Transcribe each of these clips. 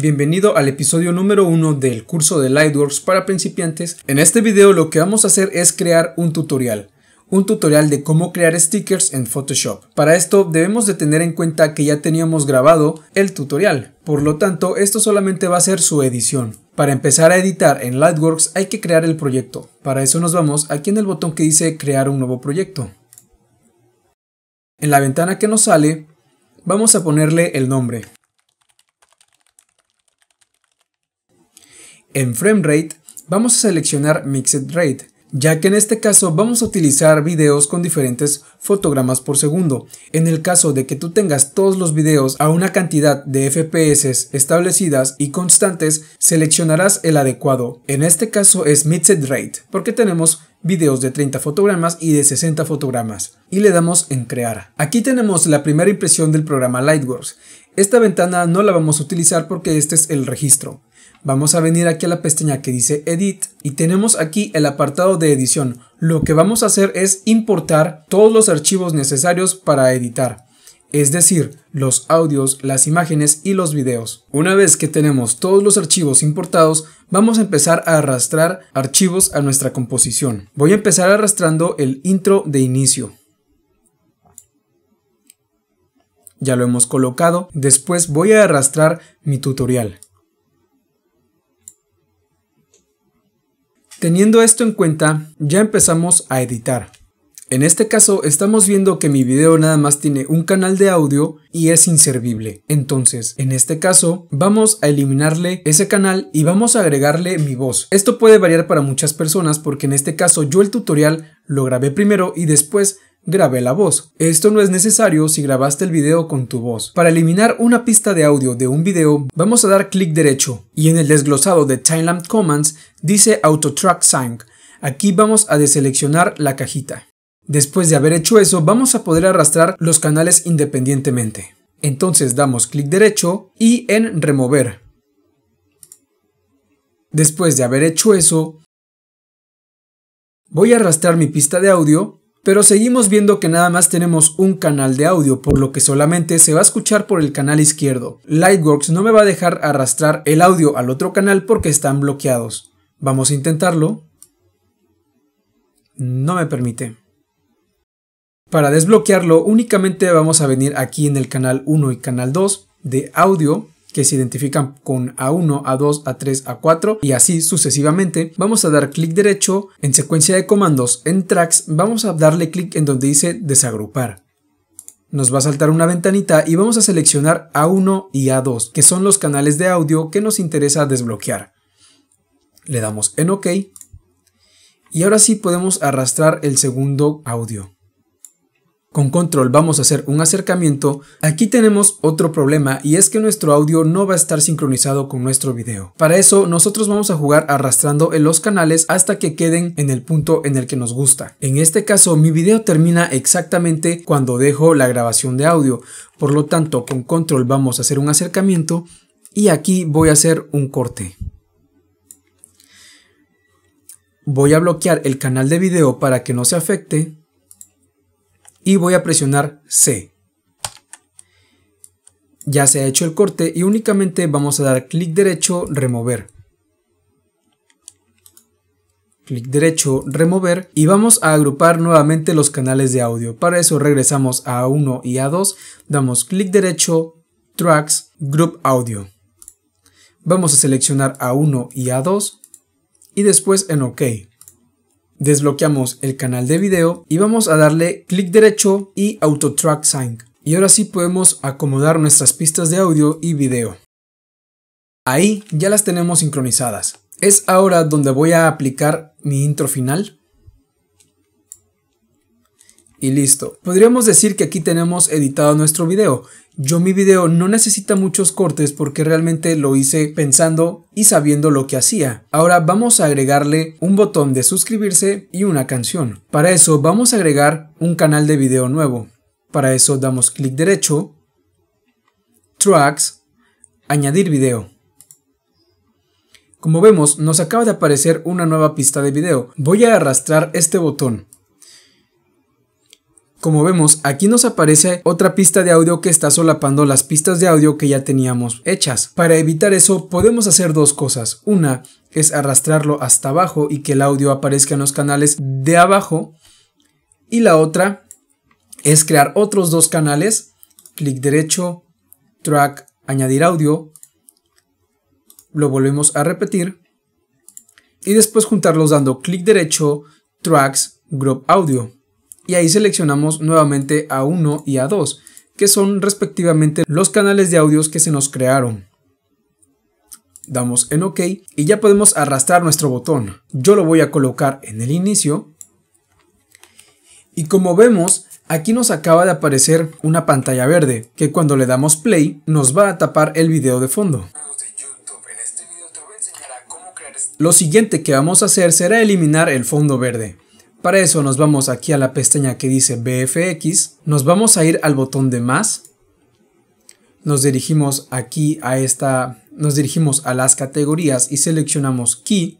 Bienvenido al episodio número 1 del curso de Lightworks para principiantes. En este video lo que vamos a hacer es crear un tutorial un tutorial de cómo crear stickers en Photoshop. Para esto debemos de tener en cuenta que ya teníamos grabado el tutorial, por lo tanto esto solamente va a ser su edición. Para empezar a editar en Lightworks hay que crear el proyecto, para eso nos vamos aquí en el botón que dice crear un nuevo proyecto. En la ventana que nos sale vamos a ponerle el nombre, En frame rate vamos a seleccionar mixed rate, ya que en este caso vamos a utilizar videos con diferentes fotogramas por segundo. En el caso de que tú tengas todos los videos a una cantidad de FPS establecidas y constantes, seleccionarás el adecuado. En este caso es mixed rate, porque tenemos videos de 30 fotogramas y de 60 fotogramas y le damos en crear. Aquí tenemos la primera impresión del programa Lightworks. Esta ventana no la vamos a utilizar porque este es el registro. Vamos a venir aquí a la pestaña que dice Edit y tenemos aquí el apartado de edición. Lo que vamos a hacer es importar todos los archivos necesarios para editar es decir, los audios, las imágenes y los videos. Una vez que tenemos todos los archivos importados, vamos a empezar a arrastrar archivos a nuestra composición. Voy a empezar arrastrando el intro de inicio. Ya lo hemos colocado. Después voy a arrastrar mi tutorial. Teniendo esto en cuenta, ya empezamos a editar. En este caso estamos viendo que mi video nada más tiene un canal de audio y es inservible. Entonces, en este caso, vamos a eliminarle ese canal y vamos a agregarle mi voz. Esto puede variar para muchas personas porque en este caso yo el tutorial lo grabé primero y después grabé la voz. Esto no es necesario si grabaste el video con tu voz. Para eliminar una pista de audio de un video, vamos a dar clic derecho y en el desglosado de Timeline Commands dice Auto Track Sync. Aquí vamos a deseleccionar la cajita. Después de haber hecho eso, vamos a poder arrastrar los canales independientemente. Entonces damos clic derecho y en remover. Después de haber hecho eso, voy a arrastrar mi pista de audio, pero seguimos viendo que nada más tenemos un canal de audio, por lo que solamente se va a escuchar por el canal izquierdo. Lightworks no me va a dejar arrastrar el audio al otro canal porque están bloqueados. Vamos a intentarlo. No me permite. Para desbloquearlo únicamente vamos a venir aquí en el canal 1 y canal 2 de audio que se identifican con A1, A2, A3, A4 y así sucesivamente, vamos a dar clic derecho en secuencia de comandos en tracks, vamos a darle clic en donde dice desagrupar. Nos va a saltar una ventanita y vamos a seleccionar A1 y A2, que son los canales de audio que nos interesa desbloquear. Le damos en OK y ahora sí podemos arrastrar el segundo audio. Con control vamos a hacer un acercamiento. Aquí tenemos otro problema y es que nuestro audio no va a estar sincronizado con nuestro video. Para eso nosotros vamos a jugar arrastrando en los canales hasta que queden en el punto en el que nos gusta. En este caso mi video termina exactamente cuando dejo la grabación de audio. Por lo tanto con control vamos a hacer un acercamiento y aquí voy a hacer un corte. Voy a bloquear el canal de video para que no se afecte y voy a presionar C. Ya se ha hecho el corte y únicamente vamos a dar clic derecho, remover. Clic derecho, remover y vamos a agrupar nuevamente los canales de audio. Para eso regresamos a A1 y A2, damos clic derecho, Tracks, Group Audio. Vamos a seleccionar A1 y A2 y después en OK. Desbloqueamos el canal de video y vamos a darle clic derecho y Auto Track Sync. Y ahora sí podemos acomodar nuestras pistas de audio y video. Ahí ya las tenemos sincronizadas. Es ahora donde voy a aplicar mi intro final y listo. Podríamos decir que aquí tenemos editado nuestro video. Yo mi video no necesita muchos cortes porque realmente lo hice pensando y sabiendo lo que hacía. Ahora vamos a agregarle un botón de suscribirse y una canción. Para eso vamos a agregar un canal de video nuevo. Para eso damos clic derecho, Tracks, Añadir video. Como vemos, nos acaba de aparecer una nueva pista de video. Voy a arrastrar este botón como vemos, aquí nos aparece otra pista de audio que está solapando las pistas de audio que ya teníamos hechas. Para evitar eso, podemos hacer dos cosas. Una es arrastrarlo hasta abajo y que el audio aparezca en los canales de abajo. Y la otra es crear otros dos canales. Clic derecho, track, añadir audio. Lo volvemos a repetir. Y después juntarlos dando clic derecho, tracks, group audio y ahí seleccionamos nuevamente a 1 y a 2, que son respectivamente los canales de audios que se nos crearon. Damos en OK y ya podemos arrastrar nuestro botón. Yo lo voy a colocar en el inicio. Y como vemos, aquí nos acaba de aparecer una pantalla verde, que cuando le damos play nos va a tapar el video de fondo. Lo siguiente que vamos a hacer será eliminar el fondo verde. Para eso nos vamos aquí a la pestaña que dice BFX, nos vamos a ir al botón de más, nos dirigimos aquí a esta, nos dirigimos a las categorías y seleccionamos Key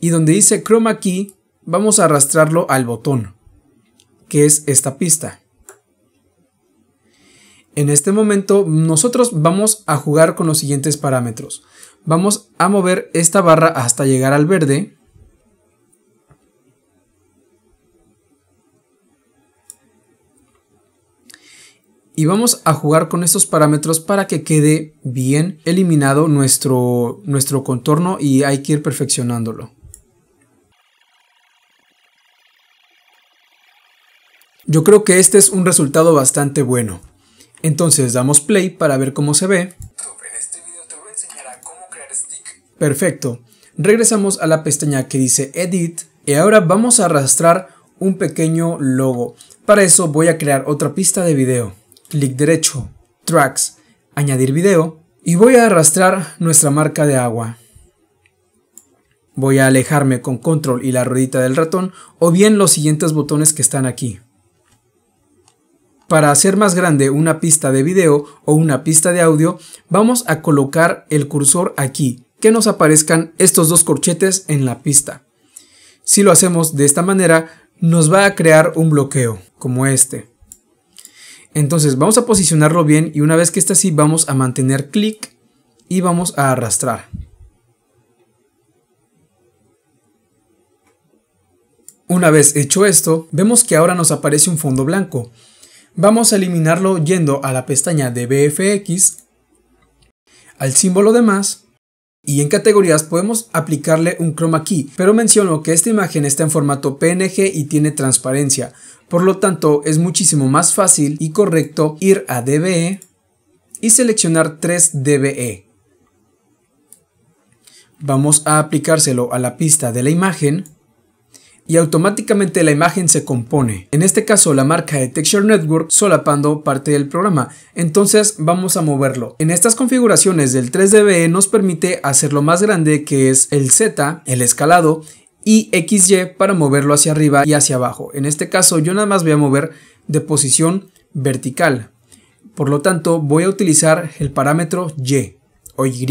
y donde dice Chroma Key vamos a arrastrarlo al botón, que es esta pista. En este momento nosotros vamos a jugar con los siguientes parámetros. Vamos a mover esta barra hasta llegar al verde y vamos a jugar con estos parámetros para que quede bien eliminado nuestro, nuestro contorno y hay que ir perfeccionándolo. Yo creo que este es un resultado bastante bueno. Entonces damos play para ver cómo se ve. Perfecto. Regresamos a la pestaña que dice Edit y ahora vamos a arrastrar un pequeño logo. Para eso voy a crear otra pista de video clic derecho, Tracks, añadir video y voy a arrastrar nuestra marca de agua. Voy a alejarme con control y la ruedita del ratón o bien los siguientes botones que están aquí. Para hacer más grande una pista de video o una pista de audio, vamos a colocar el cursor aquí, que nos aparezcan estos dos corchetes en la pista. Si lo hacemos de esta manera, nos va a crear un bloqueo, como este. Entonces vamos a posicionarlo bien y una vez que está así vamos a mantener clic y vamos a arrastrar. Una vez hecho esto, vemos que ahora nos aparece un fondo blanco. Vamos a eliminarlo yendo a la pestaña de BFX, al símbolo de más y en categorías podemos aplicarle un chroma key, pero menciono que esta imagen está en formato PNG y tiene transparencia, por lo tanto es muchísimo más fácil y correcto ir a DBE y seleccionar 3 DBE. Vamos a aplicárselo a la pista de la imagen y automáticamente la imagen se compone. En este caso la marca de Texture Network solapando parte del programa. Entonces vamos a moverlo. En estas configuraciones del 3DBE nos permite hacerlo más grande que es el Z, el escalado y XY para moverlo hacia arriba y hacia abajo. En este caso yo nada más voy a mover de posición vertical. Por lo tanto voy a utilizar el parámetro Y o Y.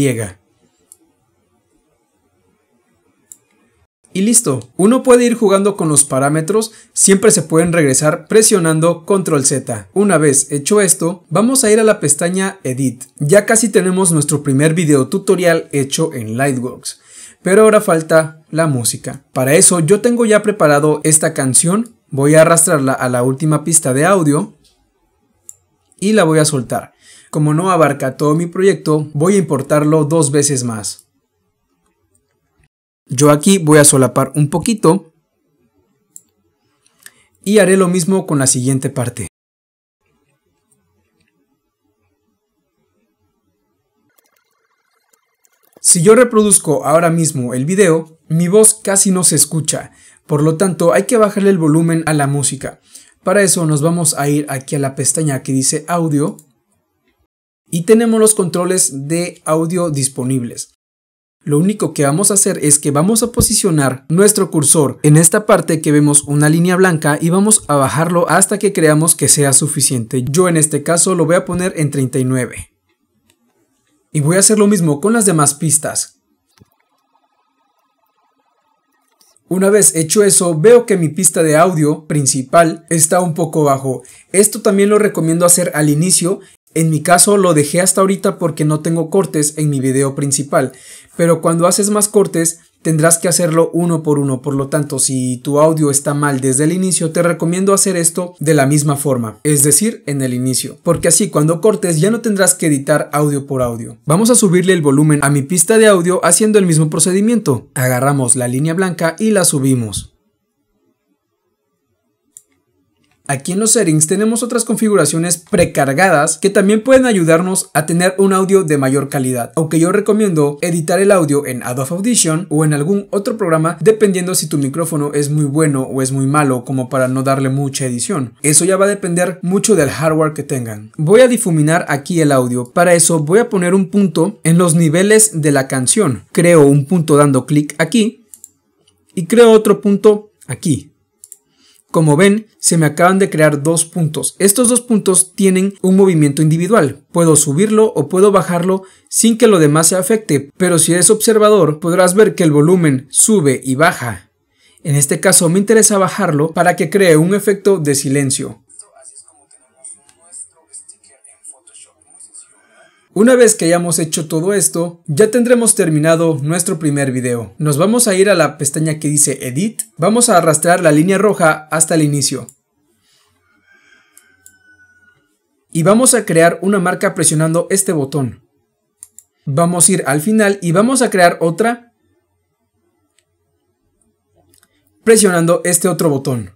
y listo. Uno puede ir jugando con los parámetros, siempre se pueden regresar presionando control Z. Una vez hecho esto, vamos a ir a la pestaña Edit. Ya casi tenemos nuestro primer video tutorial hecho en Lightworks. Pero ahora falta la música. Para eso yo tengo ya preparado esta canción, voy a arrastrarla a la última pista de audio y la voy a soltar. Como no abarca todo mi proyecto, voy a importarlo dos veces más. Yo aquí voy a solapar un poquito y haré lo mismo con la siguiente parte. Si yo reproduzco ahora mismo el video, mi voz casi no se escucha, por lo tanto hay que bajarle el volumen a la música. Para eso nos vamos a ir aquí a la pestaña que dice audio y tenemos los controles de audio disponibles. Lo único que vamos a hacer es que vamos a posicionar nuestro cursor en esta parte que vemos una línea blanca y vamos a bajarlo hasta que creamos que sea suficiente. Yo en este caso lo voy a poner en 39. Y voy a hacer lo mismo con las demás pistas. Una vez hecho eso, veo que mi pista de audio principal está un poco bajo. Esto también lo recomiendo hacer al inicio en mi caso lo dejé hasta ahorita porque no tengo cortes en mi video principal, pero cuando haces más cortes tendrás que hacerlo uno por uno, por lo tanto si tu audio está mal desde el inicio te recomiendo hacer esto de la misma forma, es decir, en el inicio, porque así cuando cortes ya no tendrás que editar audio por audio. Vamos a subirle el volumen a mi pista de audio haciendo el mismo procedimiento, agarramos la línea blanca y la subimos. Aquí en los settings tenemos otras configuraciones precargadas que también pueden ayudarnos a tener un audio de mayor calidad, aunque yo recomiendo editar el audio en Adobe Audition o en algún otro programa dependiendo si tu micrófono es muy bueno o es muy malo como para no darle mucha edición. Eso ya va a depender mucho del hardware que tengan. Voy a difuminar aquí el audio, para eso voy a poner un punto en los niveles de la canción. Creo un punto dando clic aquí y creo otro punto aquí. Como ven, se me acaban de crear dos puntos. Estos dos puntos tienen un movimiento individual. Puedo subirlo o puedo bajarlo sin que lo demás se afecte, pero si eres observador podrás ver que el volumen sube y baja. En este caso me interesa bajarlo para que cree un efecto de silencio. Una vez que hayamos hecho todo esto, ya tendremos terminado nuestro primer video. Nos vamos a ir a la pestaña que dice Edit, vamos a arrastrar la línea roja hasta el inicio. Y vamos a crear una marca presionando este botón. Vamos a ir al final y vamos a crear otra presionando este otro botón.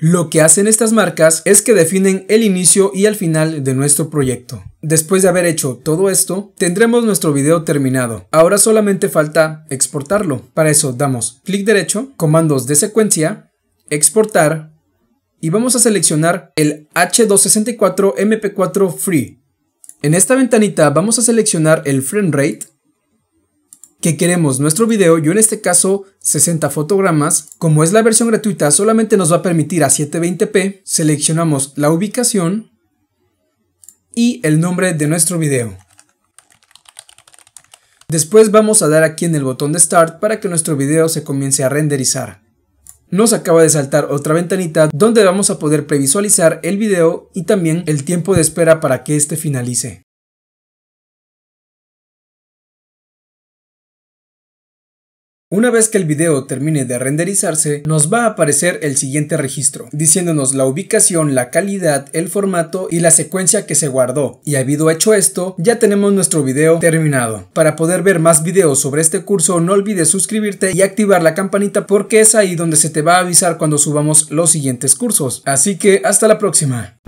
Lo que hacen estas marcas es que definen el inicio y el final de nuestro proyecto. Después de haber hecho todo esto, tendremos nuestro video terminado. Ahora solamente falta exportarlo. Para eso damos clic derecho, comandos de secuencia, exportar y vamos a seleccionar el H264 MP4 Free. En esta ventanita vamos a seleccionar el frame rate que queremos nuestro video, yo en este caso 60 fotogramas, como es la versión gratuita solamente nos va a permitir a 720p, seleccionamos la ubicación y el nombre de nuestro video. Después vamos a dar aquí en el botón de Start para que nuestro video se comience a renderizar. Nos acaba de saltar otra ventanita donde vamos a poder previsualizar el video y también el tiempo de espera para que este finalice. Una vez que el video termine de renderizarse, nos va a aparecer el siguiente registro, diciéndonos la ubicación, la calidad, el formato y la secuencia que se guardó. Y habido hecho esto, ya tenemos nuestro video terminado. Para poder ver más videos sobre este curso, no olvides suscribirte y activar la campanita porque es ahí donde se te va a avisar cuando subamos los siguientes cursos. Así que hasta la próxima.